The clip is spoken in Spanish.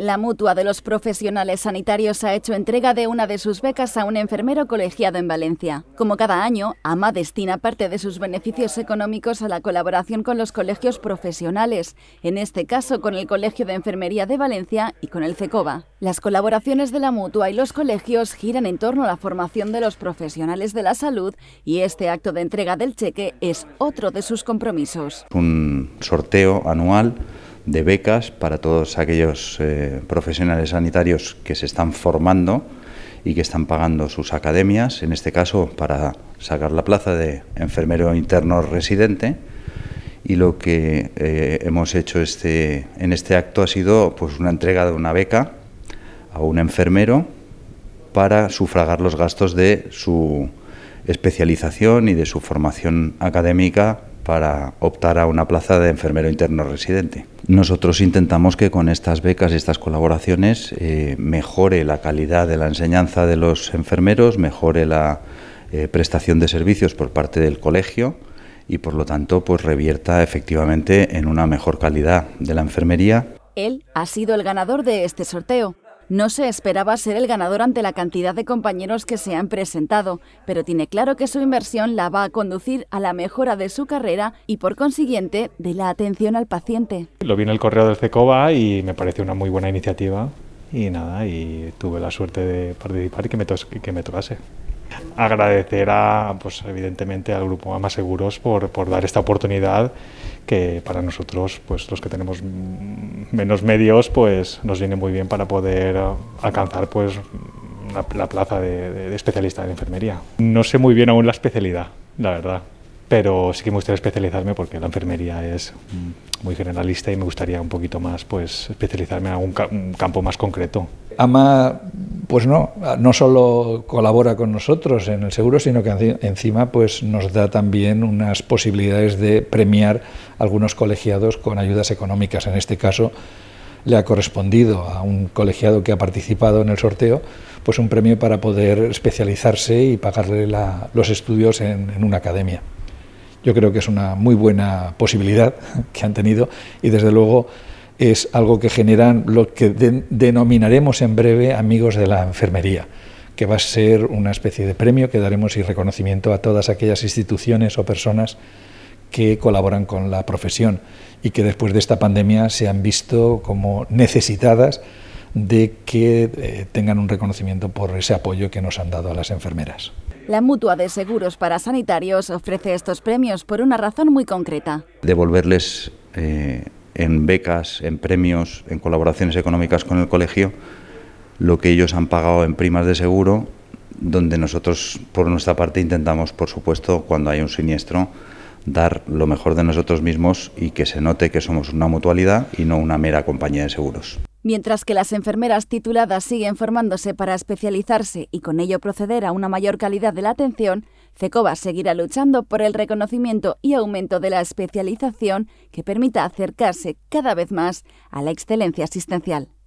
La Mutua de los Profesionales Sanitarios ha hecho entrega de una de sus becas a un enfermero colegiado en Valencia. Como cada año, AMA destina parte de sus beneficios económicos a la colaboración con los colegios profesionales, en este caso con el Colegio de Enfermería de Valencia y con el CECOBA. Las colaboraciones de la Mutua y los colegios giran en torno a la formación de los profesionales de la salud y este acto de entrega del cheque es otro de sus compromisos. Un sorteo anual de becas para todos aquellos eh, profesionales sanitarios que se están formando y que están pagando sus academias, en este caso para sacar la plaza de enfermero interno residente. Y lo que eh, hemos hecho este, en este acto ha sido pues, una entrega de una beca a un enfermero para sufragar los gastos de su especialización y de su formación académica para optar a una plaza de enfermero interno residente. Nosotros intentamos que con estas becas y estas colaboraciones eh, mejore la calidad de la enseñanza de los enfermeros, mejore la eh, prestación de servicios por parte del colegio y por lo tanto pues revierta efectivamente en una mejor calidad de la enfermería. Él ha sido el ganador de este sorteo. No se esperaba ser el ganador ante la cantidad de compañeros que se han presentado, pero tiene claro que su inversión la va a conducir a la mejora de su carrera y, por consiguiente, de la atención al paciente. Lo vi en el correo del CECOBA y me pareció una muy buena iniciativa y nada, y tuve la suerte de participar y que me tocase. Agradecer a, pues evidentemente al grupo Ama Seguros por, por dar esta oportunidad que para nosotros, pues los que tenemos menos medios, pues nos viene muy bien para poder alcanzar pues la, plaza de, de, de, especialista en enfermería. No sé muy bien aún la especialidad, la verdad, pero sí que me gustaría especializarme porque la enfermería es muy generalista y me gustaría un poquito más pues especializarme en algún un campo más concreto. AMA pues no, no solo colabora con nosotros en el seguro, sino que encima pues nos da también unas posibilidades de premiar a algunos colegiados con ayudas económicas. En este caso le ha correspondido a un colegiado que ha participado en el sorteo pues un premio para poder especializarse y pagarle los estudios en, en una academia. Yo creo que es una muy buena posibilidad que han tenido y desde luego es algo que generan lo que denominaremos en breve amigos de la enfermería que va a ser una especie de premio que daremos y reconocimiento a todas aquellas instituciones o personas que colaboran con la profesión y que después de esta pandemia se han visto como necesitadas de que eh, tengan un reconocimiento por ese apoyo que nos han dado a las enfermeras. La mutua de seguros para sanitarios ofrece estos premios por una razón muy concreta. Devolverles eh, en becas, en premios, en colaboraciones económicas con el colegio, lo que ellos han pagado en primas de seguro, donde nosotros por nuestra parte intentamos, por supuesto, cuando hay un siniestro, dar lo mejor de nosotros mismos y que se note que somos una mutualidad y no una mera compañía de seguros. Mientras que las enfermeras tituladas siguen formándose para especializarse y con ello proceder a una mayor calidad de la atención, CECOVA seguirá luchando por el reconocimiento y aumento de la especialización que permita acercarse cada vez más a la excelencia asistencial.